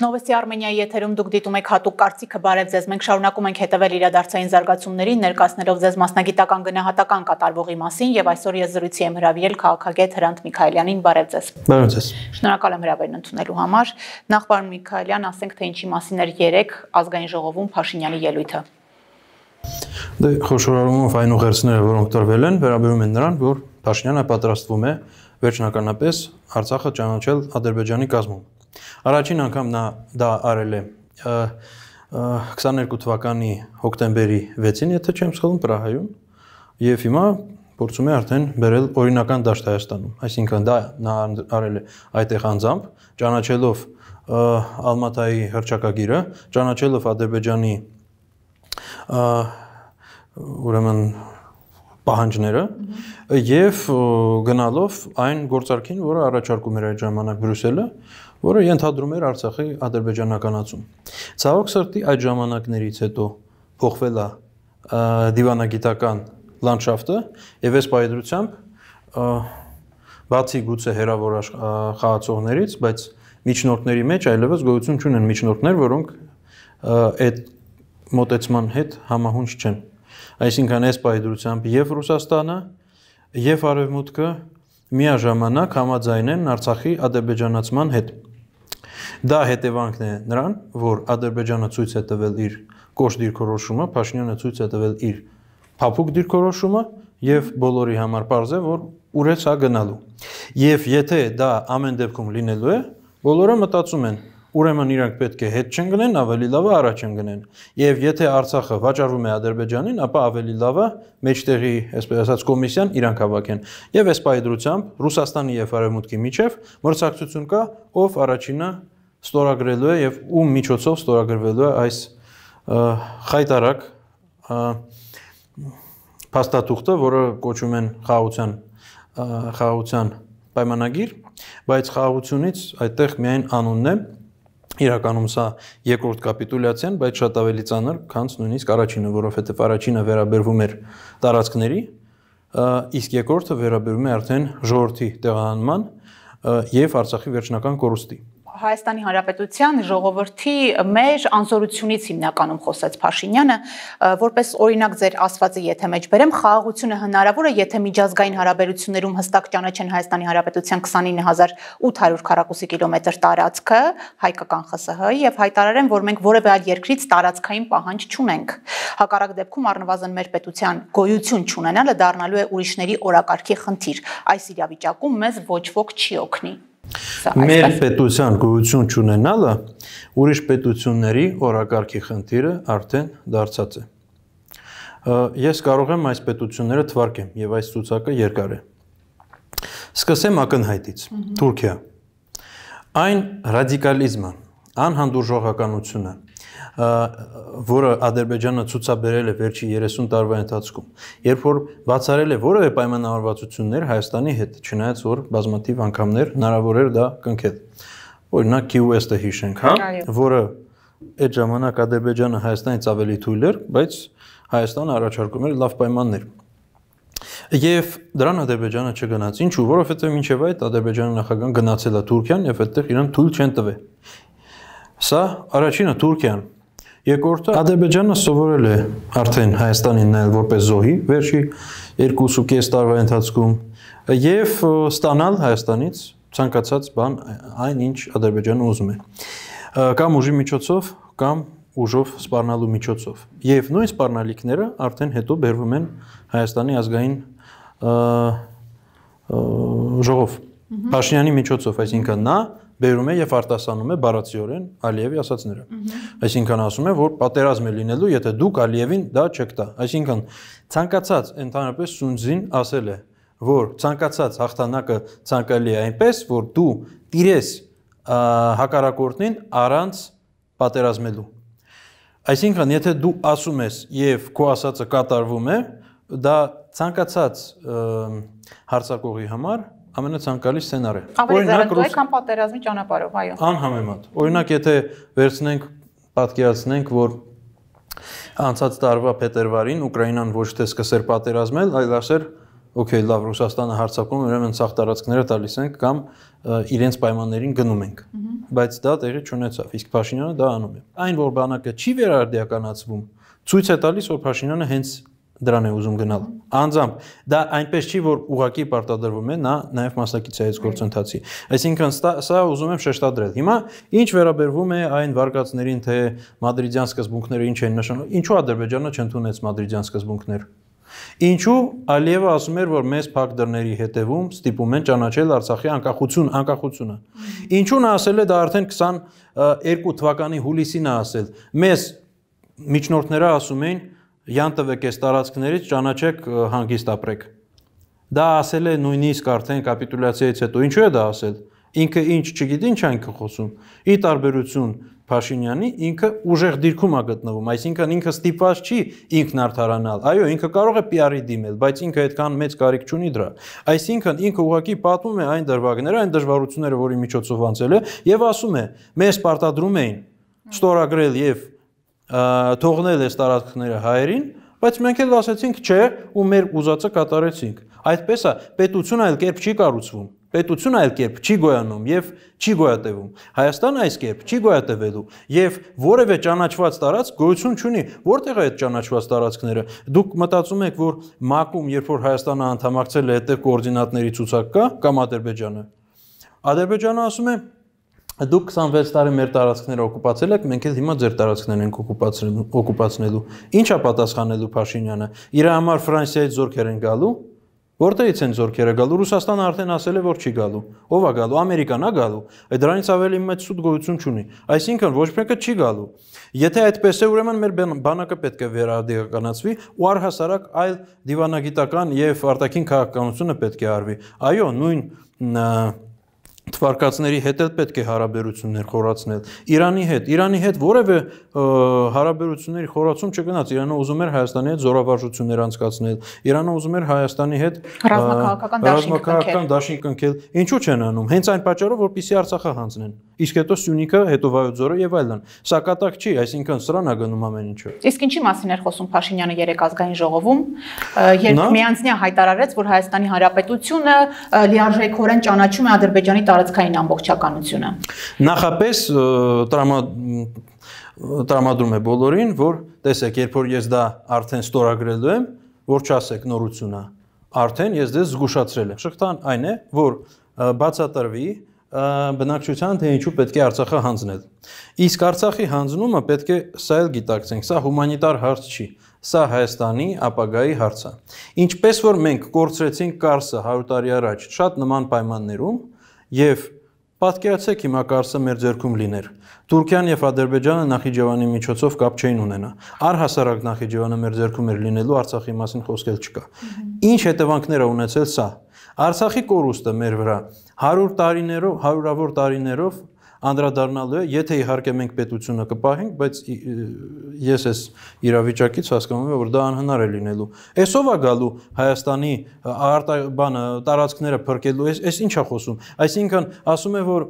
Նովեսի Արմենիայի եթերում դուք դիտում եք հատուկ կարծիքը բարև ձեզ։ Մենք շարունակում ենք հետևել իրադարձային զարգացումներին, ներկայացնելով ձեզ մասնագիտական գնահատական կատարվողի մասին եւ այսօր ես զրույցի եմ հրավիրել քաղաքագետ Հրանտ Միքայելյանին, բարև ձեզ։ Բարև ձեզ։ Շնորհակալ եմ հրավերն ընդունելու համար։ Նախ պարոն Միքայելյան, ասենք թե ինչի մասին էր 3 ազգային ժողովում Փաշինյանի ելույթը։ Դե խոշորարումով այն ուղերձները, որոնք տրվել են, վերաբերում են նրան, որ Փաշինյանը պատրաստվում է վերջնականապես Արցախը ճանաչել Ադրբեջանի կազմում։ Առաջին անգամ նա դա արել է 22 թվականի հոկտեմբերի 6-ին, եթե չեմ սխալվում, Պրահայում, եւ հիմա փորձում է արդեն բերել օրինական դաշտ Հայաստանում։ Այսինքն դա նա արել է այդտեղ անձամբ, ճանաչելով Ալմատայի հրճակագիրը, ճանաչելով Ադրբեջանի ուրեմն պահանջները եւ գնալով այն գործարքին, որը առաջարկում էր այդ ժամանակ Բրյուսելը, որը ենթադրում էր Արցախի ադրբեջանականացում։ Ցավոք սրտի այդ ժամանակներից հետո փոխվել է դիվանագիտական լանդշաֆտը եւ այս պայծրությամբ բացի գուցե հերավոր խաղացողներից, բայց միջնորդների մեջ այլևս գոյություն չունեն միջնորդներ, որոնք այդ մոտեցման հետ համահունչ չեն։ Այսինքն այս պայծրությամբ եւ Ռուսաստանը եւ Արևմուտքը միաժամանակ համաձայն են Արցախի ադրբեջանացման հետ։ Դա հետևանքն է նրան, որ Ադրբեջանը ցույց է տվել իր կոշ դիրքորոշումը, Փաշինյանը ցույց է տվել իր փափուկ դիրքորոշումը եւ բոլորի համար པարզ է, որ ուր է սա գնալու։ Եվ եթե դա ամեն դեպքում լինելու է, բոլորը մտածում են, ուրեմն իրանք պետք է հետ չեն գնեն, ավելի լավը առաջ են գնեն։ Եվ եթե Արցախը վաճառվում է Ադրբեջանին, ապա ավելի լավը մեջտեղի, այսպես ասած, կոմիսիան իրանք հավաքեն։ Եվ այս պայդրությամբ Ռուսաստանի եւ Արևմուտքի միջև մրցակցություն կա, ով առաջինը ստորագրելու է եւ ում միջոցով ստորագրվելու է այս խայտարակ փաստաթուղթը, որը կոչում են խաղաղության խաղաղության պայմանագիր, բայց խաղաղությունից այդտեղ միայն անունն է, Իրականում սա երկրորդ կապիտուլյացիան, բայց շատ ավելի ծանր, քան նույնիսկ առաջինը, որովհետև առաջինը վերաբերվում էր տարածքների, իսկ երկրորդը վերաբերում է արդեն ժողովրդի տեղահանման եւ Արցախի վերջնական կորուստի։ Հայաստանի Հանրապետության ժողովրդի մեր անզորությունից հիմնականում խոսեց Փաշինյանը, որպես օրինակ ձեր ասվածը, եթե մեջ բերեմ, խաղաղությունը հնարավոր է, եթե միջազգային հարաբերություններում հստակ ճանաչեն Հայաստանի Հանրապետության 29800 քառակուսի կիլոմետր տարածքը, հայկական ԽՍՀ-ը եւ հայտարարեն, որ մենք որևէ այլ երկրից տարածքային պահանջ չունենք։ Հակառակ դեպքում առնվազն մեր պետության գոյություն չունենալը դառնալու է ուրիշների օրակարգի խնդիր։ Այս իրավիճակում մեզ ոչ ոք չի օգնի։ Մեր պետության գույություն չունենալը ուրիշ պետությունների օրակարգի խնդիրը արդեն դարձած է։ Ես կարող եմ այս պետությունները թվարկեմ եւ այս ցուցակը երկար է։ Սկսեմ ակնհայտից։ Թուրքիա։ Այն ռադիկալիզմը, անհանդուրժողականությունը, որը Ադրբեջանը ցուցաբերել է վերջի 30 տարվա ընթացքում։ Երբ որ բացարել է որևէ պայմանավորվածություններ Հայաստանի հետ, չնայած որ բազմաթիվ անգամներ հնարավոր էր դա կնքել։ Օրինակ QS-ը հիշենք, հա, հա որը այդ ժամանակ Ադրբեջանը Հայաստանից ավելի թույլ էր, բայց Հայաստանը առաջարկում էր լավ պայմաններ։ Եվ դրան Ադրբեջանը չգնաց։ Ինչու՞, որովհետև մինչև այդ Ադրբեջանի նախագահան գնացել է Թուրքիան եւ այդտեղ իրեն թույլ չեն տվել։ Սա առաջինը Թուրքիան Երկրորդը Ադրբեջանը սովորել է արդեն Հայաստանին նայել որպես զոհի վերջի 2.5 տարվա ընթացքում եւ ստանալ Հայաստանից ցանկացած բան այն ինչ Ադրբեջանը ուզում է կամ ուժի միջոցով կամ ուժով սպառնալու միջոցով եւ նույն սպառնալիքները արդեն հետո բերվում են Հայաստանի ազգային ժողով Փաշինյանի միջոցով, այսինքն նա բերում է եւ արտասանում է բառացիորեն Ալիևի ասածները։ Այսինքն ասում է, որ պատերազմ է լինելու, եթե դուք Ալիևին դա չեք տա։ Այսինքն ցանկացած ընդհանրապես Սունձին ասել է, որ ցանկացած հաղթանակը ցանկալի է այնպես, որ դու տիրես հակառակորդին առանց պատերազմելու։ Այսինքն, եթե դու ասում ես եւ քո ասածը կատարվում է, դա ցանկացած հարցակողի համար ամենացանկալի սցենարը։ Օրինակ ռուս կամ պատերազմի ճանապարհով, այո։ Անհամեմատ։ Օրինակ եթե վերցնենք, պատկերացնենք, որ անցած տարվա փետրվարին Ուկրաինան ոչ թե սկսեր պատերազմել, այլ ասեր Okay, լավ, Ռուսաստանը հարցակում, ուրեմն ցախ տարածքները տալիս ենք կամ իրենց պայմաններին գնում ենք։ Բայց դա տեղի չունեցավ, իսկ Փաշինյանը դա անում է։ Այն որ բանակը չի վերարդիականացվում, ցույց է տալիս, որ Փաշինյանը հենց դրան է ուզում գնալ։ Անձամբ դա այնպես չի, որ ուղակի պարտադրվում է նա նաև մասնակիցայից գործընթացի։ Այսինքն սա ուզում եմ շեշտադրել։ Հիմա ինչ վերաբերվում է այն վարկածներին, թե մադրիդյան սկզբունքները ինչ են նշանում, ինչու Ադրբեջանը չընդունեց մադրիդյան սկզբունքները։ Ինչու Ալիևը ասում էր, որ մեզ փակ դռների հետևում ստիպում են ճանաչել Արցախի անկախություն, անկախությունը։ Ինչու նա ասել է դա արդեն 22 թվականի հուլիսին է ասել։ Մեզ միջնորդները ասում էին, յան տվեք այս տարածքներից, ճանաչեք հանգիստ ապրեք։ Դա ասել է նույնիսկ արդեն կապիտուլյացիայից հետո։ Ինչու է դա ասել։ Ինքը ինչ չգիտի, ինչ այն խոսում։ Ի տարբերություն Փաշինյանի ինքը ուժեղ դիրքում է գտնվում, այսինքն ինքը ստիպված չի ինքն արդարանալ։ Այո, ինքը կարող է PR-ի դիմել, բայց ինքը այդքան մեծ կարիք չունի դրա։ Այսինքն ինքը ուղակի պատում է այն դրվագները, այն դժվարությունները, որի միջոցով անցել է, եւ ասում է՝ «Մեզ պարտադրում էին ստորագրել եւ թողնել այս տարածքները հայերին, բայց մենք էլ ասացինք, չէ, ու մեր ուզածը կատարեցինք։ Այդպես է, պետությունը այլ կերպ չի կառուցվում։ Պետությունը այլ կերպ չի գոյանում եւ չի գոյատևում։ Հայաստանը այս կերպ չի գոյատևելու եւ որևէ ճանաչված տարածք գոյություն չունի։ Որտեղ է այդ ճանաչված տարածքները։ Դուք մտածում եք, որ ՄԱԿ-ում երբ որ Հայաստանը անդամակցել է, հետեւ կոորդինատների ցուցակ կա կամ Ադրբեջանը։ Ադրբեջանը ասում է, դուք 26 տարի մեր տարածքները օկուպացել եք, մենք էլ հիմա ձեր տարածքներն ենք օկուպացնելու։ Ինչա պատասխանելու Փաշինյանը։ Իր համար Ֆրանսիայից զորքեր են գալու։ Որտեղից են զորքերը գալու։ Ռուսաստանը արդեն ասել է, որ չի գալու։ Ո՞վ է գալու։ Ամերիկան է գալու։ Այդ դրանից ավելի մեծ սուտ գոյություն չունի։ Այսինքն ոչ մեկը չի գալու։ Եթե այդպես է, ուրեմն մեր բանակը պետք է վերադիականացվի ու առհասարակ այլ դիվանագիտական եւ արտաքին քաղաքականությունը պետք է արվի։ Այո, նույն թվարկածների հետ էլ պետք է հարաբերություններ խորացնել։ Իրանի հետ, Իրանի հետ որևէ հարաբերությունների խորացում չգնաց։ Իրանը ուզում էր Հայաստանի հետ զորավարժություններ անցկացնել։ Իրանը ուզում էր Հայաստանի հետ ռազմաքաղաքական դաշինք ընկնել։ Ինչու չեն անում։ Հենց այն պատճառով, որպեսզի Արցախը հանձնեն։ Ա, իսկ հետո Սյունիքը, հետո Վայոցձորը եւ այլն։ Սա կատակ չի, այսինքն սրան է գնում ամեն ինչը։ Իսկ ինչի մասին էր խոսում Փաշինյանը երեք ազգային ժողովում, երբ միանձնյա հայտարարեց, որ Հայաստանի Հանրապետությունը լիարժեքորեն ճանաչում է Ադրբեջանի տարածքային ամբողջականությունը։ Նախապես տրամա տրամադրում է բոլորին, որ տեսեք, երբ որ ես դա արդեն ստորագրելու եմ, որ չասեք նորությունա, արդեն ես դες զգուշացրել եմ։ Շղթան այն է, որ բացատրվի, բնակչության, թե ինչու պետք է Արցախը հանձնել։ Իսկ Արցախի հանձնումը պետք է սա էլ գիտակցենք, սա հումանիտար հարց չի, սա Հայաստանի ապագայի հարց է։ Ինչպես որ մենք կորցրեցինք Կարսը 100 տարի առաջ, շատ նման պայմաններում եւ Պատկերացեք հիմա Կարսը մեր ձեռքում լիներ։ Թուրքիան եւ Ադրբեջանը Նախիջևանի միջոցով կապ չէին ունենա։ Առհասարակ Նախիջևանը մեր ձեռքում էր լինելու Արցախի մասին խոսքել չկա։ Ինչ հետևանքներ է ունեցել սա։ Արցախի կորուստը մեր վրա 100 տարիներով, հարյուրավոր տարիներով անդրադառնալու է, եթե իհարկե մենք պետությունը կպահենք, բայց ես այս իրավիճակից հասկանում եմ, որ դա անհնար է լինելու։ Այսով է գալու Հայաստանի արտա բանը տարածքները փրկելու, այս այս ի՞նչ է խոսում։ Այսինքն ասում է, որ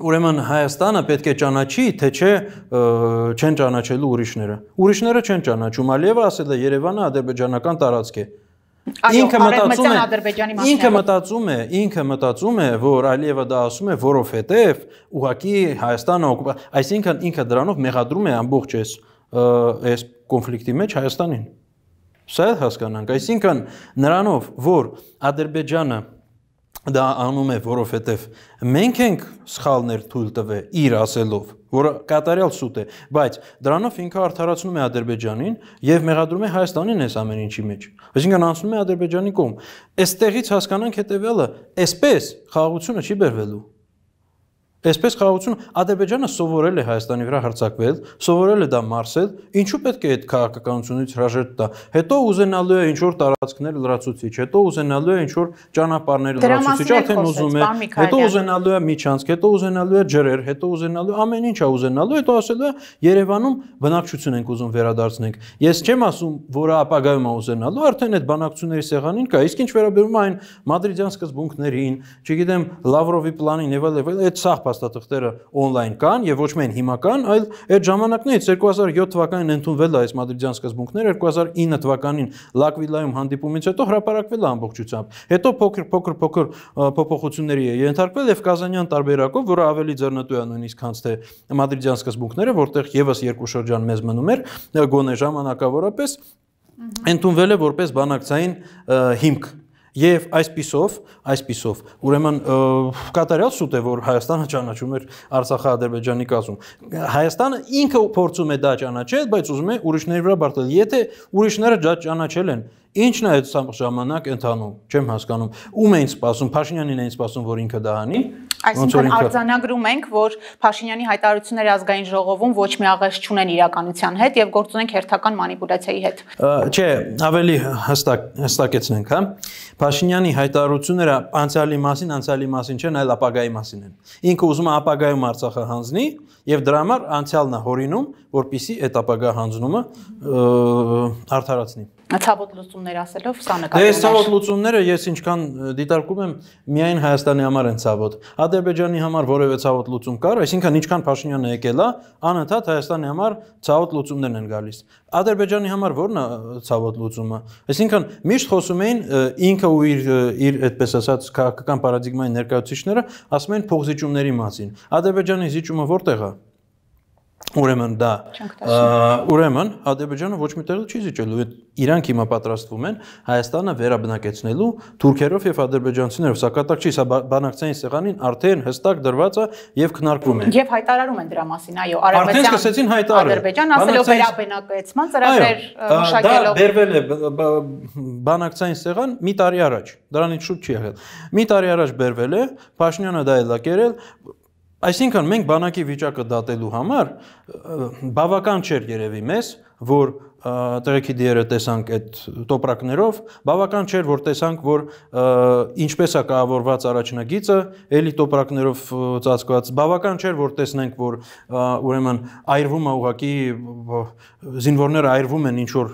Ուրեմն Հայաստանը պետք է ճանաչի, թե չէ չեն ճանաչելու ուրիշները։ Ուրիշները չեն ճանաչում, Ալիևը ասել է Երևանը ադրբեջանական տարածք է։ Ա, Ինքը մտածում է Ինքը մտածում է, ինքը մտածում է, որ Ալիևը դա ասում է, որովհետև ուղակի Հայաստանը օկուպա, այսինքն ինքը դրանով մեղադրում է ամբողջ այս այս կոնֆլիկտի մեջ Հայաստանին։ Սա է հասկանանք, այսինքն նրանով, որ Ադրբեջանը դա անում է, որովհետև մենք ենք սխալներ թույլ տվել իր ասելով, որը կատարյալ սուտ է, բայց դրանով ինքը արդարացնում է Ադրբեջանին եւ մեղադրում է Հայաստանին այս ամեն ինչի մեջ։ Այսինքն անցնում է Ադրբեջանի կողմ։ Այստեղից հասկանանք հետեւյալը, այսպես խաղաղությունը չի բերվելու։ Այսպես խաղաղություն Ադրբեջանը սովորել է Հայաստանի վրա հարձակվել, սովորել է դա մարսել, ինչու պետք է այդ քաղաքականությունից հրաժեշտ տա։ Հետո ուզենալու է ինչ որ տարածքներ լրացուցիչ, հետո ուզենալու է ինչ որ ճանապարհներ լրացուցիչ, արդեն ուզում է, հետո ուզենալու է միջանցք, հետո ուզենալու է ջրեր, հետո ուզենալու ամեն ինչ է ուզենալու, հետո ասելու է Երևանում բնակչություն ենք ուզում վերադարձնենք։ Ես չեմ ասում, որը ապագայում է ուզենալու, արդեն այդ բանակցությունների սեղանին կա, իսկ ինչ վերաբերում է այն մադրիդյան սկզբունքներին, չգիտեմ, Լավրովի պլանին եւ այլն, այդ սաղ փաստաթղթերը on-line կան եւ ոչ միայն հիմա կան, այլ այդ ժամանակներից 2007 թվականին ընդունվել է այս մադրիդյան սկզբունքները, 2009 թվականին Լակվիլայում հանդիպումից հետո հրապարակվել է ամբողջությամբ։ Հետո փոքր փոքր փոքր փոփոխությունների է ենթարկվել եւ Կազանյան տարբերակով, որը ավելի ձեռնտու է նույնիսկ քանց թե մադրիդյան սկզբունքները, որտեղ եւս երկու շրջան մեզ մնում էր, գոնե ժամանակավորապես ընդունվել է որպես բանակցային հիմք Եվ այսписով, այսписով, ուրեմն կատարյալ սուտ է, որ Հայաստանը ճանաչում էր Արցախա-Ադրբեջանի կազմում։ Հայաստանը ինքը փորձում է դա ճանաչել, բայց ուզում է ուրիշների վրա բարձրել։ Եթե ուրիշները դա ճանաչել են, Ինչն է այդ ժամանակ ընթանում, չեմ հասկանում։ Ում էին սպասում, Փաշինյանին էին սպասում, որ ինքը դա անի։ Այսինքն արձանագրում ենք, որ Փաշինյանի հայտարարությունները ազգային ժողովում ոչ մի աղերս չունեն իրականության հետ եւ գործ ունեն հերթական մանիպուլյացիայի հետ։ Չէ, ավելի հստակ հստակեցնենք, հա։ Փաշինյանի հայտարարությունները անցյալի մասին, անցյալի մասին չեն, այլ ապագայի մասին են։ Ինքը ուզում է ապագայում Արցախը հանձնի եւ դրա համար անցյալն է հորինում, որpիսի այդ ապագա հանձնումը արդարացնի ցավոտ լուծումներ ասելով սա դե, նկատի ունեմ։ Դե ցավոտ լուծումները ես ինչքան դիտարկում եմ միայն Հայաստանի համար են ցավոտ։ Ադրբեջանի համար որևէ ցավոտ լուծում կար, այսինքն ինչքան Փաշինյանը եկել է, անընդհատ Հայաստանի համար ցավոտ լուծումներն են գալիս։ Ադրբեջանի համար ո՞րն է ցավոտ լուծումը։ Այսինքն միշտ խոսում էին ինքը ու իր իր այդպես ասած քաղաքական պարադիգմայի ներկայացուցիչները ասում են փողզիջումների մասին։ Ադրբեջանի զիջումը որտեղ է։ Ուրեմն դա ուրեմն Ադրբեջանը ոչ մի տեղ չի զիջելու։ Իրանք հիմա պատրաստվում են Հայաստանը վերաբնակեցնելու թուրքերով եւ ադրբեջանցիներով։ Սա կատակ չի, սա բանակցային սեղանին արդեն հստակ դրված է եւ քննարկվում է։ Եվ հայտարարում են դրա մասին, այո, արևմտյան։ Արդեն սկսեցին հայտարարել։ Ադրբեջան ասելով վերաբնակեցման ծրագրեր մշակելով։ Այո, դա վերվել է բանակցային սեղան մի տարի առաջ։ Դրանից շուտ չի եղել։ Մի տարի առաջ բերվել է, Փաշինյանը դա ելակերել, Այսինքն մենք բանակի վիճակը դատելու համար բավական չէր երևի մեզ, որ տեղեքի դիերը տեսանք այդ տոպրակներով, բավական չէր որ տեսանք, որ ինչպես է կառավարված առաջնագիծը, էլի տոպրակներով ծածկված, բավական չէր որ տեսնենք, որ ուրեմն այրվում է ուղակի զինվորները այրվում են ինչ որ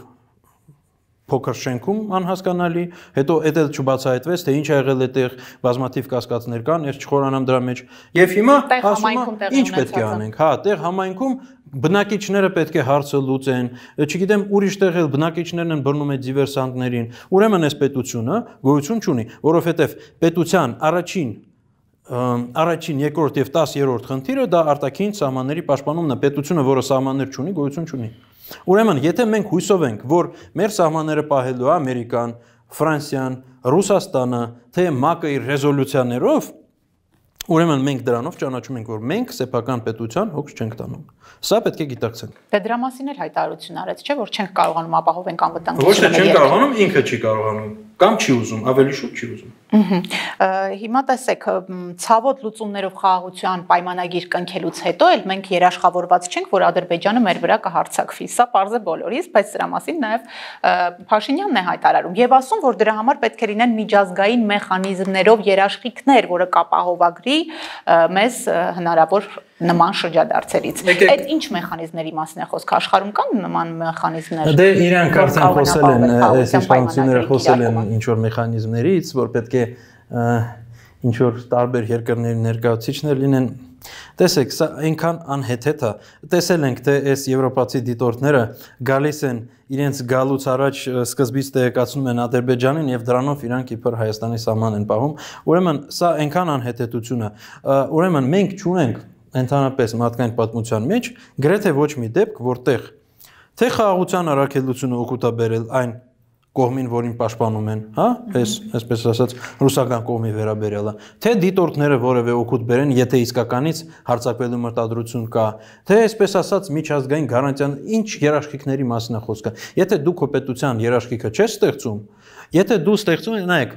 փոքր շենքում անհասկանալի, հետո դա չբացահայտվեց, թե ինչ ա եղել այդտեղ, բազմաթիվ կասկածներ կան, ես չխորանամ դրա մեջ։ Եվ հիմա ասում եմ, ինչ պետք է անենք։ Հա, տեղ համայնքում բնակիչները պետք է հարցը լուծեն, չգիտեմ ուրիշ տեղ էլ բնակիչներն են բռնում այդ դիվերսանտներին։ Ուրեմն այս պետությունը գոյություն չունի, որովհետև պետության առաջին առաջին, երկրորդ եւ 10-րդ խնդիրը դա արտաքին սահմանների պաշտպանումն է, պետությունը, որը սահմաններ չունի, գոյություն չունի։ Ուրեմն, եթե մենք հույսով ենք, որ մեր սահմանները պահելու Ամերիկան, Ֆրանսիան, Ռուսաստանը, թե ՄԱԿ-ը իր ռեզոլյուցիաներով, ուրեմն մենք դրանով ճանաչում ենք, որ մենք սեփական պետության հոգս չենք տանում։ Սա պետք է գիտակցենք։ Դե դրա մասին էլ հայտարարություն արեց, չէ՞, որ չենք կարողանում ապահովենք անվտանգությունը։ Ոչ թե չեն կարողանում, ինքը չի կարողանում, կամ չի ուզում, ավելի շուտ չի ուզում։ Ահա։ Հիմա տեսեք, ցավոտ լուծումներով խաղաղության պայմանագիր կնքելուց հետո էլ մենք երաշխավորված չենք, որ Ադրբեջանը մեր վրա կհարցակվի։ Սա parze բոլորիս, բայց դրա մասին նաև Փաշինյանն է հայտարարում եւ ասում, որ դրա համար պետք է լինեն միջազգային մեխանիզմներով երաշխիքներ, որը կապահովագրի մեզ հնարավոր նման շրջադարձերից։ Այդ Այդ ինչ մեխանիզմների մասին է խոսքը աշխարհում կան նման մեխանիզմներ։ Դե իրանք արդեն խոսել են, այս իշխանությունները խոսել են ինչ որ մեխանիզմներից, որ պետք է ինչ որ տարբեր երկրների ներկայացիչներ լինեն Տեսեք, սա այնքան անհեթեթ է։ Տեսել ենք, թե այս եվրոպացի դիտորդները գալիս են իրենց գալուց առաջ սկզբից տեղեկացնում են Ադրբեջանին եւ դրանով իրանք իբր Հայաստանի սահման են պահում։ Ուրեմն սա այնքան անհեթեթություն է։ Ուրեմն մենք ճունենք ընդհանրապես մարդկային պատմության մեջ գրեթե ոչ մի դեպք, որտեղ թե խաղաղության առաքելությունը օգուտաբերել այն կողմին, որին պաշտպանում են, հա, այս այսպես ասած ռուսական կողմի վերաբերյալը, թե դիտորդները որևէ օգուտ բերեն, եթե իսկականից հարցակվելու մտադրություն կա, թե այսպես ասած միջազգային գարանտիան ինչ երաշխիքների մասին է խոսքը։ Եթե դու քո պետության երաշխիքը չես ստեղծում, եթե դու ստեղծում ես, նայեք,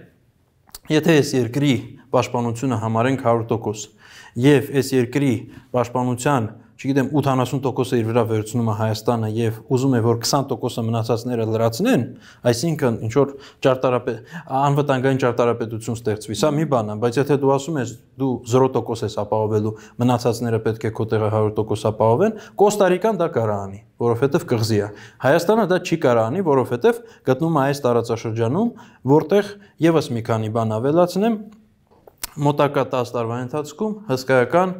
եթե այս երկրի պաշտպանությունը համարենք 100% եւ այս երկրի պաշտպանության չգիտեմ 80%-ը իր վրա վերցնում է Հայաստանը եւ ուզում է որ 20%-ը մնացածները լրացնեն, այսինքն ինչ որ ճարտարապետ անվտանգային ճարտարապետություն ստեղծվի։ Սա մի բան է, բայց եթե դու ասում ես դու 0% ես ապահովելու, մնացածները պետք է քո տեղը 100% ապահովեն, Կոստարիկան դա կարա անի, որովհետեւ կղզի է։ Հայաստանը դա չի կարա անի, որովհետեւ գտնվում է այս տարածաշրջանում, որտեղ եւս մի քանի բան ավելացնեմ, մոտակա 10 տարվա ընթացքում հսկայական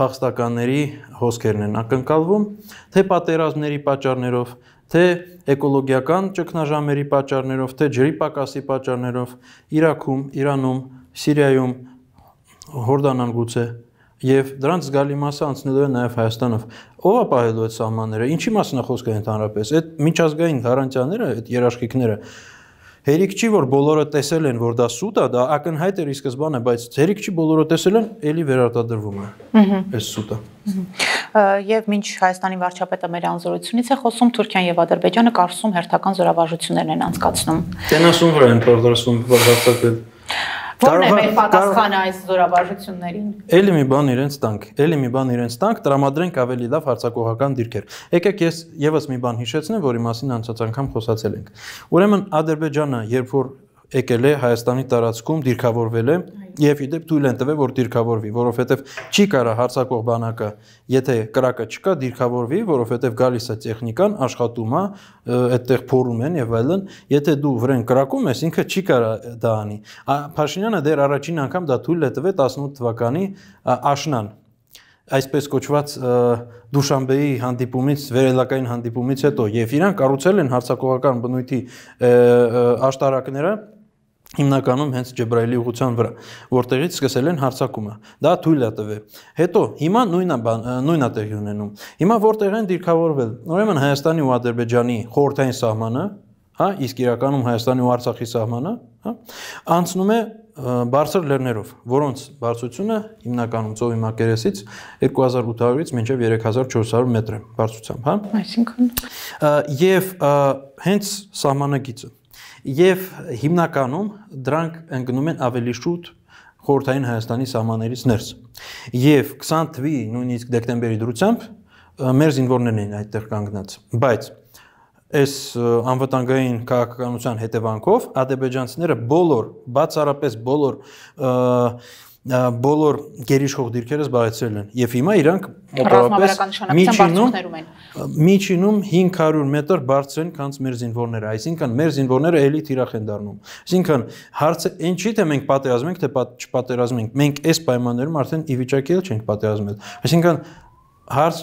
փախստականների հոսքերն են ակնկալվում, թե պատերազմների պատճառներով, թե էկոլոգիական ճգնաժամերի պատճառներով, թե ջրի պակասի պատճառներով Իրաքում, Իրանում, Սիրիայում, Հորդանան գուցե եւ դրանց զգալի մասը անցնելու է նաեւ Հայաստանով։ Ո՞վ է պահելու այդ սահմանները։ Ինչի մասին է խոսքը ընդհանրապես։ Այդ միջազգային գարանտիաները, այդ երաշխիքները Հերիք չի որ բոլորը տեսել են, որ դա սուտ է, դա ակնհայտ էր ի սկզբանե, բայց հերիք չի բոլորը տեսել են, ելի վերարտադրվում է այս սուտը։ Եվ մինչ Հայաստանի վարչապետը մեր անձորությունից է խոսում, Թուրքիան եւ Ադրբեջանը կարծում հերթական զորավարժություններն են անցկացնում։ Դեն ասում որ են բարձրացում վարչապետը Որն է մեր պատասխանը այս զորավարժություններին։ Էլի մի բան իրենց տանք, էլի մի բան իրենց տանք, տրամադրենք ավելի լավ հարցակողական դիրքեր։ Եկեք ես եւս մի բան հիշեցնեմ, որի մասին անցած անգամ խոսացել ենք։ Ուրեմն Ադրբեջանը, երբ որ եկել է Հայաստանի տարածքում դիրքավորվել է եւ իդեպ թույլ են տվել որ դիրքավորվի, որովհետեւ չի կարա հարցակող բանակը, եթե կրակը չկա, դիրքավորվի, որովհետեւ գալիս է տեխնիկան, աշխատում է, այդտեղ փորում են եւ այլն, եթե դու վրան կրակում ես, ինքը չի կարա դա անի։ Փաշինյանը դեռ առաջին անգամ դա թույլ է տվել 18 թվականի աշնան այսպես կոչված Դուշանբեի հանդիպումից վերելակային հանդիպումից հետո եւ իրան կառուցել են հարցակողական բնույթի աշտարակները հիմնականում հենց Ջեբրայելի ուղղության վրա, որտեղից սկսել են հարցակումը։ Դա թույլ է տվել։ Հետո հիմա նույնն է նույնն է տեղի ունենում։ Հիմա որտեղ են դիրքավորվել։ Ուրեմն Հայաստանի ու Ադրբեջանի խորհրդային սահմանը, հա, իսկ իրականում Հայաստանի ու Արցախի սահմանը, հա, անցնում է բարձր լեռներով, որոնց բարձրությունը հիմնականում ծովի մակերեսից 2800-ից մինչև 3400 մետր է բարձրությամբ, հա։ Այսինքն։ Եվ հենց սահմանագիծը եւ հիմնականում դրանք ընկնում են ավելի շուտ խորհրդային Հայաստանի սահմաններից ներս։ Եվ 20 թվի նույնիսկ դեկտեմբերի դրությամբ մեր զինվորներն էին այդտեղ կանգնած, բայց այս անվտանգային քաղաքականության հետևանքով ադրբեջանցիները բոլոր, բացառապես բոլոր և, բոլոր գերիշխող դիրքերը զբաղեցրել են եւ հիմա իրանք մոտավորապես միջինում միջինում 500 մետր բարձր են քանց մեր զինվորները այսինքն մեր զինվորները էլի թիրախ են դառնում այսինքն հարցը այն չի թե մենք պատերազմ ենք թե չպատերազմ ենք մենք այս պայմաններում արդեն ի վիճակի չենք պատերազմել այսինքն հարց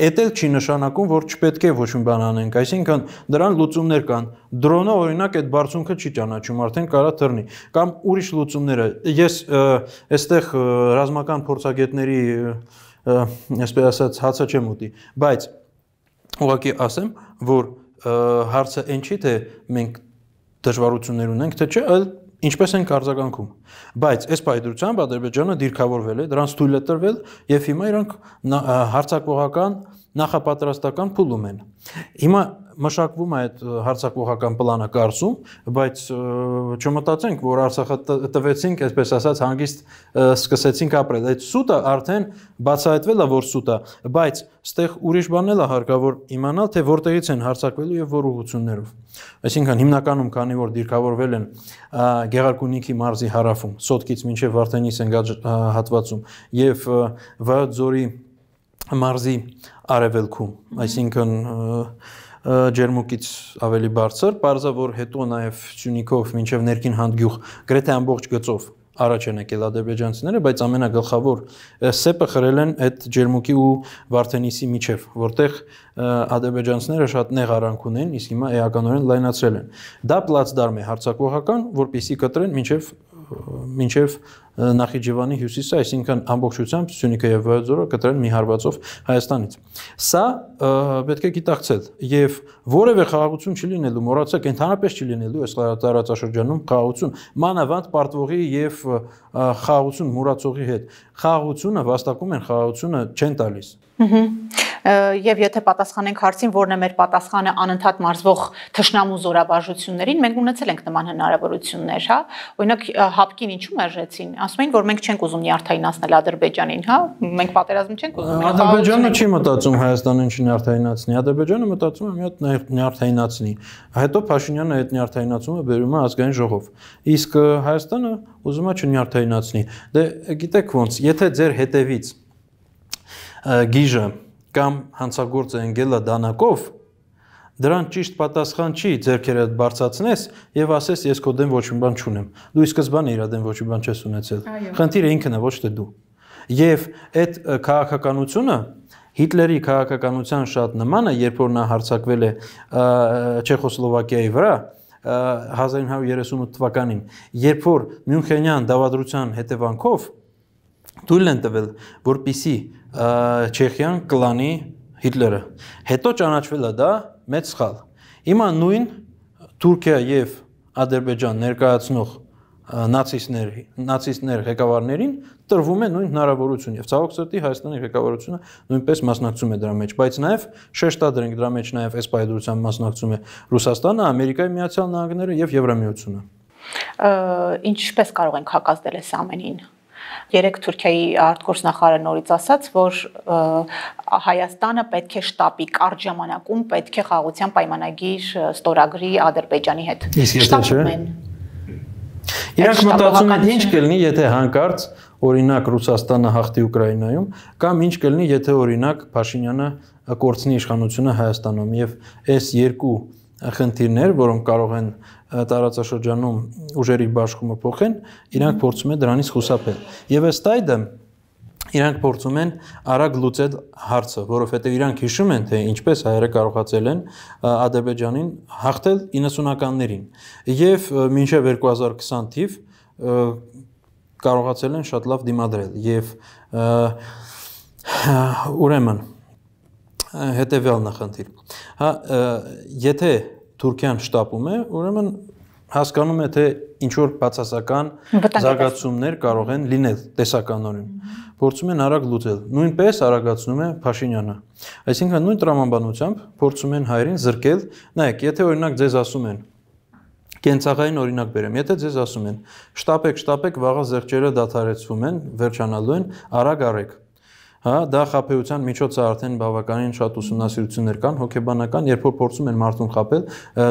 Էդ էլ չի նշանակում, որ չպետք է ոչ մի բան անենք, այսինքն դրան լուծումներ կան։ Դրոնը օրինակ այդ բարձունքը չի ճանաչում, արդեն կարա թռնի, կամ ուրիշ լուծումները։ Ես այստեղ ռազմական փորձագետների այսպես ասած հացը չեմ ուտի, բայց ուղղակի ասեմ, որ հարցը այն չի, թե մենք դժվարություններ ունենք, թե չէ, այլ ինչպես են կարձականքում։ Բայց այս պայդրությամբ Ադրբեջանը դիրքավորվել է, դրանց թույլ է տրվել եւ հիմա իրանք հարցակողական նա, նախապատրաստական փուլում են։ Հիմա մշակվում է այդ հարցակողական պլանը կարծում, բայց չմտածենք, որ Արցախը տվեցինք, այսպես ասած, հանգիստ սկսեցինք ապրել։ Այդ սուտը արդեն բացահայտվել է, որ սուտ է, բայց ստեղ ուրիշ բան էլ է հարկավոր իմանալ, թե որտեղից են հարցակվելու եւ որ ուղություններով։ Այսինքն հիմնականում, քանի որ դիրքավորվել են Գեղարքունիքի մարզի հարավում, Սոտկից մինչև Վարդենիս ընկած հատվածում եւ Վայոց ձորի մարզի արևելքում այսինքն ջերմուկից ավելի բարձր, parza որ հետո նաև Սյունիքով մինչև ներքին հանդգյուղ գրեթե ամբողջ գծով առաջ են եկել ադրբեջանցիները, բայց ամենագլխավոր սեպը խրել են այդ ջերմուկի ու վարդենիսի միջև, որտեղ ադրբեջանցիները շատ նեղ արանք ունեն, իսկ հիմա էականորեն լայնացրել են։ Դա պլացդարմ է հարցակողական, որտիսի կտրեն մինչև մինչև Նախիջևանի հյուսիսը, այսինքն ամբողջությամբ Սյունիքը եւ Վայոձորը կտրել մի հարվածով Հայաստանից։ Սա պետք է գիտակցել եւ որևէ խաղաղություն չլինելու, մոռացեք, ընդհանրապես չլինելու այս տարածաշրջանում խաղաղություն, մանավանդ պարտվողի եւ խաղաղություն մուրացողի հետ։ Խաղաղությունը վաստակում են խաղաղությունը չեն տալիս։ Ահա եւ եթե պատասխանենք հարցին, որն է մեր պատասխանը անընդհատ մարզվող թշնամու զորաբաժություններին, մենք ունեցել ենք նման հնարավորություններ, հա։ Օրինակ հապկին ինչու մերժեցին։ Ասում էին, որ մենք չենք ուզում նյարդայնացնել Ադրբեջանին, հա։ Մենք պատերազմ չենք ուզում։ Ադրբեջանը չի մտածում Հայաստանին չնյարդայնացնի, Ադրբեջանը մտածում է մի հատ նյարդայնացնի։ Հետո Փաշինյանը այդ նյարդայնացումը բերում է ազգային ժողով։ Իսկ Հայաստանը ուզում է չնյարդայնացնի։ Դե գիտեք ոնց, եթե ձեր հետևից գիժը կամ հանցագործը ընկելա դանակով, դրան ճիշտ պատասխան չի ձերքերդ բարձացնես եւ ասես ես քո դեմ ոչ մի բան չունեմ։ Դու ի սկզբանե իրա դեմ ոչ մի բան չես ունեցել։ Խնդիրը ինքն է, ոչ թե դու։ Եվ այդ քաղաքականությունը Հիտլերի քաղաքականության շատ նման է, երբ որ նա հարձակվել է Չեխոսլովակիայի վրա 1938 թվականին, երբ որ Մյունխենյան դավադրության հետևանքով թույլ են տվել, որպիսի Չեխիան կլանի Հիտլերը։ Հետո ճանաչվել է դա մեծ սխալ։ Հիմա նույն Թուրքիա եւ Ադրբեջան ներկայացնող նացիստների նացիստներ ղեկավարներին տրվում է նույն հնարավորություն եւ ցավոք սրտի Հայաստանի ղեկավարությունը նույնպես մասնակցում է դրա մեջ, բայց նաեւ շեշտադրենք դրա մեջ նաեւ այս պայդրությամբ մասնակցում է Ռուսաստանը, Ամերիկայի Միացյալ Նահանգները եւ Եվրամիությունը։ Ինչպես կարող ենք հակազդել այս ամենին երեք Թուրքիայի արտգործնախարարը նորից ասաց, որ Հայաստանը պետք է շտապի կարճ ժամանակում պետք է խաղաղության պայմանագիր ստորագրի Ադրբեջանի հետ։ Շտապում են։ Իրանք մտածում են ինչ կլինի, եթե հանկարծ օրինակ Ռուսաստանը հաղթի Ուկրաինայում, կամ ինչ կլինի, եթե օրինակ Փաշինյանը կորցնի իշխանությունը Հայաստանում եւ այս երկու խնդիրներ, որոնք կարող են տարածաշրջանում ուժերի բաշխումը փոխեն, իրանք փորձում են դրանից խուսափել։ Եվ ըստ այդը իրանք փորձում են արագ լուծել հարցը, որովհետև իրանք հիշում են, թե ինչպես հայերը կարողացել են Ադրբեջանին հաղթել 90-ականներին եւ մինչեւ 2020 թիվ կարողացել են շատ լավ դիմադրել եւ ուրեմն հետեւյալն է խնդիր։ Հա եթե Թուրքիան շտապում է, ուրեմն հասկանում է թե ինչ որ բացասական զարգացումներ կարող են լինել տեսականորեն։ Փորձում են արագ լուծել։ Նույնպես արագացնում է Փաշինյանը։ Այսինքն նույն տրամաբանությամբ փորձում են հայերին զրկել։ Նայեք, եթե օրինակ ձեզ ասում են կենցաղային օրինակ բերեմ, եթե ձեզ ասում են շտապեք, շտապեք, վաղը զեղչերը դադարեցվում են, վերջանալու են, արագ արեք հա, դա խափեության միջոցը արդեն բավականին շատ ուսումնասիրություններ կան հոգեբանական, երբ որ փորձում են մարդուն խափել,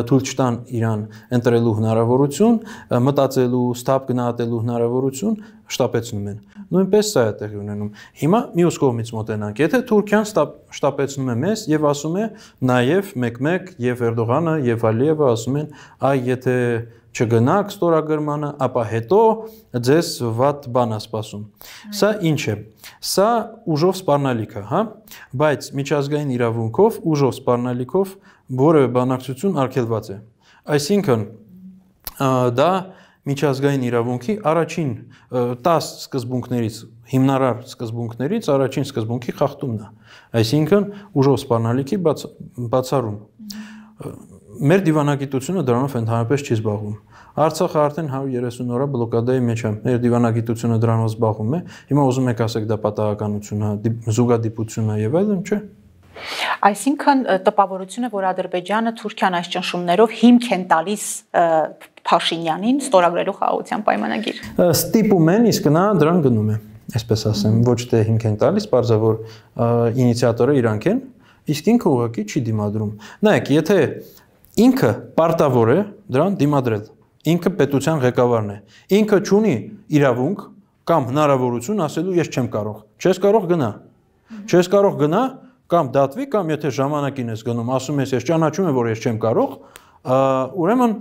թույլ չտան իրան ընտրելու հնարավորություն, մտածելու, ստապ գնահատելու հնարավորություն, շտապեցնում են։ Նույնպես սա է տեղի ունենում։ Հիմա մյուս կողմից մոտենանք, եթե Թուրքիան շտապեցնում է մեզ եւ ասում է նաեւ 1-1 եւ Էրդողանը եւ Ալիևը ասում են, այ եթե և չգնաք ստորագրմանը, ապա հետո ձեզ վատ բան է սպասում։ Սա ինչ է։ Սա ուժով սпарնալիք է, հա, բայց միջազգային իրավունքով ուժով սпарնալիքով որևէ բանակցություն արգելված է։ Այսինքն դա միջազգային իրավունքի առաջին 10 սկզբունքներից հիմնարար սկզբունքներից առաջին սկզբունքի խախտումն է։ Այսինքն ուժով սпарնալիքի բաց, բացառում մեր դիվանագիտությունը դրանով ընդհանրապես չի զբաղվում։ Արցախը արդեն 130 օրա բլոկադայի մեջ է։ Մեր դիվանագիտությունը դրանով զբաղվում է։ Հիմա ուզում եք ասեք դա պատահականություն է, զուգադիպություն է եւ այլն, չէ՞։ Այսինքն տպավորությունը, որ Ադրբեջանը Թուրքիան այս ճնշումներով հիմք են տալիս Փաշինյանին ստորագրելու խաղաղության պայմանագիր։ Ստիպում են, իսկ նա դրան գնում է, այսպես ասեմ, ոչ թե հիմք են տալիս, բարձր որ ինիցիատորը իրանք են, իսկ ինքը ուղղակի չի դիմադրում։ Նայեք, եթե ինքը պարտավոր է դրան դիմադրել։ Ինքը պետության ղեկավարն է։ Ինքը ունի իրավունք կամ հնարավորություն ասելու ես չեմ կարող։ Չես կարող գնա։ Չես կարող գնա կամ դատվի կամ եթե ժամանակին ես գնում, ասում ես ես ճանաչում եմ որ ես չեմ կարող, ուրեմն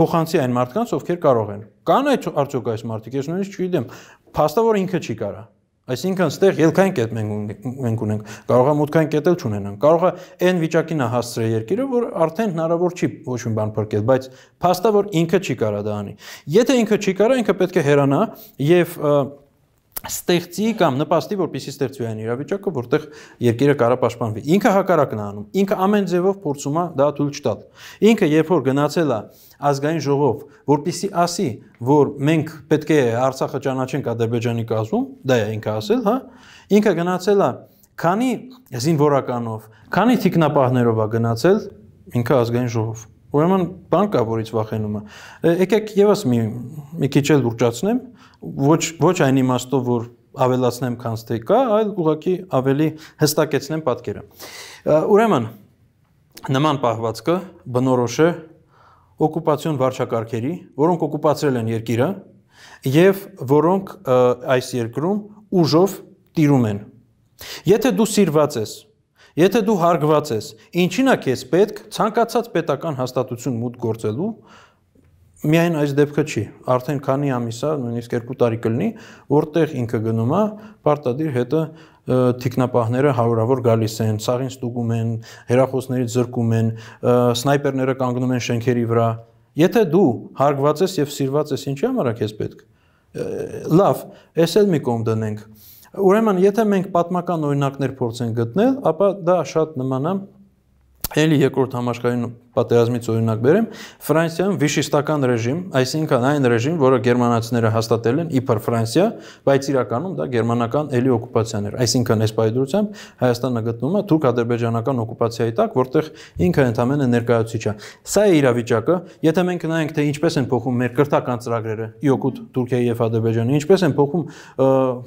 փոխանցի այն մարդկանց, ովքեր կարող են։ Կան այդ արդյոք այս մարդիկ, ես նույնիսկ չգիտեմ։ Փաստավոր ինքը չի կարա։ Այսինքն, ստեղ ելքային կետ մենք մենք ունենք։ Կարող է մուտքային կետել չունենան։ Կարող է այն վիճակին հասցրել երկիրը, որ արդեն հնարավոր չի ոչ մի բան փրկել, բայց փաստա որ ինքը չի կարա դա անի։ Եթե ինքը չի կարա, ինքը պետք է հերանա եւ և ստեղծի կամ նպաստի, որպեսի ստեղծվի այն իրավիճակը, որտեղ երկիրը կարա պաշտպանվի։ Ինքը հակարակն է անում։ Ինքը ամեն ձևով փորձում է դա թույլ չտալ։ Ինքը երբ որ գնացել է ազգային ժողով, որպեսի ասի, որ մենք պետք է Արցախը ճանաչենք Ադրբեջանի կազմում, դա է ինքը ասել, հա։ Ինքը գնացել է քանի զինվորականով, քանի թիկնապահներով է գնացել ինքը ազգային ժողով։ Ուրեմն բան կա, որից վախենում է։ Եկեք եւս մի մի քիչ էլ լուրջացնեմ ոչ ոչ այն իմաստով, որ ավելացնեմ, քան թե կա, այլ ուղղակի ավելի հստակեցնեմ պատկերը։ Ուրեմն նման պահվածքը բնորոշ է օկուպացիոն վարչակարգերի, որոնք օկուպացրել են երկիրը եւ որոնք այս երկրում ուժով տիրում են։ Եթե դու սիրված ես, եթե դու հարգված ես, ինչինա քեզ պետք ցանկացած պետական հաստատություն մուտք գործելու միայն այս դեպքը չի, արդեն քանի ամիս է, նույնիսկ 2 տարի կլինի, որտեղ ինքը գնում է, պարտադիր հետը թիկնապահները հարյուրավոր գալիս են, ցաղին ստուգում են, հերախոսներից զրկում են, սնայպերները կանգնում են շենքերի վրա։ Եթե դու հարգված ես եւ սիրված ես, ինչի համար է քեզ պետք։ Լավ, ես էլ մի կողմ դնենք։ Ուրեմն, եթե մենք պատմական օրինակներ փորձենք գտնել, ապա դա շատ նման է ելի երկրորդ համաշխարհային պատերազմից օրինակ բերեմ, Ֆրանսիան վիշիստական ռեժիմ, այսինքն այն ռեժիմ, որը գերմանացիները հաստատել են իբր Ֆրանսիա, բայց իրականում դա գերմանական էլի օկուպացիան էր։ Այսինքն այս բայդրությամբ Հայաստանը գտնվում է թուրք-ադրբեջանական օկուպացիայի տակ, որտեղ ինքը ընդամենը ներկայացուցիչ է։ Սա է իրավիճակը։ Եթե մենք նայենք, թե ինչպես են փոխում մեր քրթական ծրագրերը, իօկուտ Թուրքիայի եւ Ադրբեջանի, ինչպես են փոխում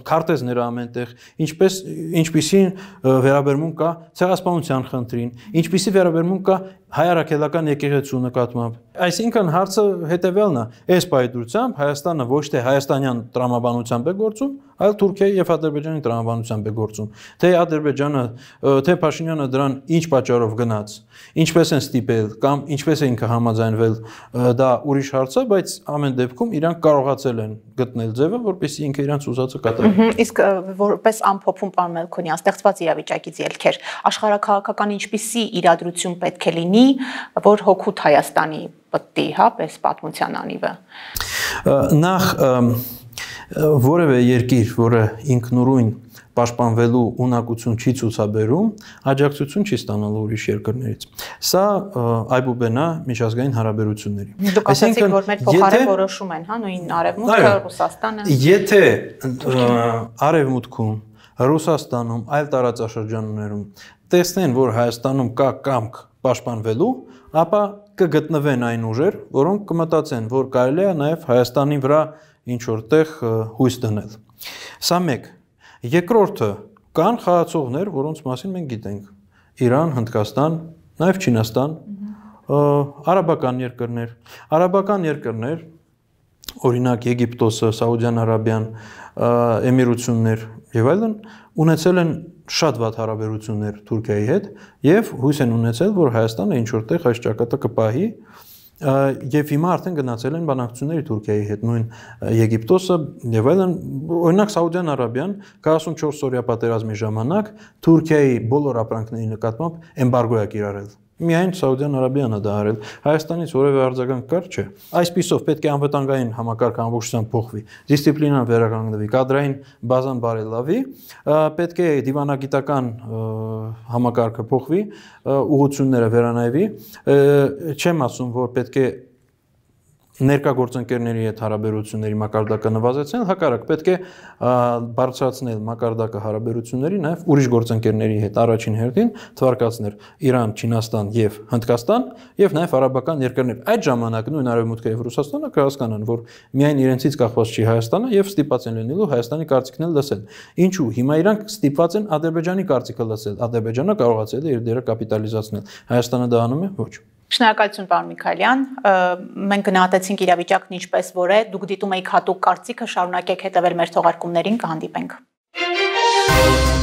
քարտեզները ամենտեղ, ինչպես ինչպիսին վերաբերմունք կա ցեղասպանության խնդրին, ինչպիսի վերաբերմունք կա հայարակելական եկեղեցու նկատմամբ։ Այսինքն հարցը հետևյալն է. այս պայծրությամբ Հայաստանը ոչ թե հայաստանյան տրամաբանությամբ է գործում, այլ Թուրքիայի եւ Ադրբեջանի տրամաբանությամբ է գործում։ Թե Ադրբեջանը, թե Փաշինյանը դրան ինչ պատճառով գնաց, ինչպես են ստիպել կամ ինչպես է ինքը համաձայնվել, դա ուրիշ հարց է, բայց ամեն դեպքում իրանք կարողացել են գտնել ձևը, որպեսզի ինքը իրանք ուզածը կատարի։ Իսկ որպես ամփոփում պարոն Մելքոնյան, ստեղծված իրավիճակից ելքեր, աշխարհակահաղական ինչպիսի իրադրություն պետք է լինի, որ հոգուտ Հայաստանի պտտի, հա, պես պատմության անիվը։ Նախ որևէ երկիր, որը ինքնուրույն պաշտպանվելու ունակություն չի ցուցաբերում, աջակցություն չի ստանալու ուրիշ երկրներից։ Սա այբուբենա միջազգային հարաբերությունների։ Դուք ասացիք, որ մեր փոխարեն որոշում են, հա, նույն արևմուտքը Ռուսաստանը։ Եթե արևմուտքում Ռուսաստանում, այլ տարածաշրջաններում տեսնեն, որ Հայաստանում կա կամք պաշտպանվելու, ապա կգտնվեն այն ուժեր, որոնք կմտածեն, որ կարելի է նաև Հայաստանի վրա ինչ որտեղ հույս դնել։ Սա մեկ։ Երկրորդը կան խաղացողներ, որոնց մասին մենք գիտենք։ Իրան, Հնդկաստան, նաև Չինաստան, արաբական երկրներ, արաբական երկրներ, օրինակ Եգիպտոսը, Սաուդյան Արաբիան, Էմիրություններ եւ այլն ունեցել են շատ ված հարաբերություններ Թուրքիայի հետ եւ հույս են ունեցել, որ Հայաստանը ինչ որտեղ այս ճակատը կպահի, կպահի եւ հիմա արդեն գնացել են բանակցությունների Թուրքիայի հետ նույն Եգիպտոսը եւ այլն օրինակ Սաուդյան Արաբիան 44 օրյա պատերազմի ժամանակ Թուրքիայի բոլոր ապրանքների նկատմամբ էմբարգո է կիրառել միայն Սաուդյան Արաբիան է դա արել։ Հայաստանից որևէ արձագանք կար չէ։ Այսպիսով պետք է անվտանգային համակարգը ամբողջությամբ փոխվի, դիսցիպլինան վերականգնվի, կադրային բազան բարելավի, պետք է դիվանագիտական համակարգը փոխվի, ուղղությունները վերանայվի։ Չեմ ասում, որ պետք է ներկա գործընկերների հետ հարաբերությունների մակարդակը նվազեցնել, հակառակ պետք է բարձրացնել մակարդակը հարաբերությունների նաև ուրիշ գործընկերների հետ առաջին հերթին թվարկածներ Իրան, Չինաստան եւ Հնդկաստան եւ նաև արաբական երկրներ։ Այդ ժամանակ նույն Արևմուտքը եւ Ռուսաստանը կհասկանան, որ միայն իրենցից կախված չի Հայաստանը եւ ստիպված են լինելու Հայաստանի կարծիքն էլ լսել։ Ինչու հիմա իրանք ստիպված են Ադրբեջանի կարծիքը լսել։ Ադրբեջանը կարողացել է իր դերը կապիտալիզացնել։ Հայաստանը դա անում է ոչ։ Շնորհակալություն պարոն Միքայելյան։ Մենք գնահատեցինք իրավիճակն ինչպես որ է։ Դուք դիտում եք հատուկ կարծիքը, շարունակեք հետևել մեր թողարկումներին, կհանդիպենք։ Thank you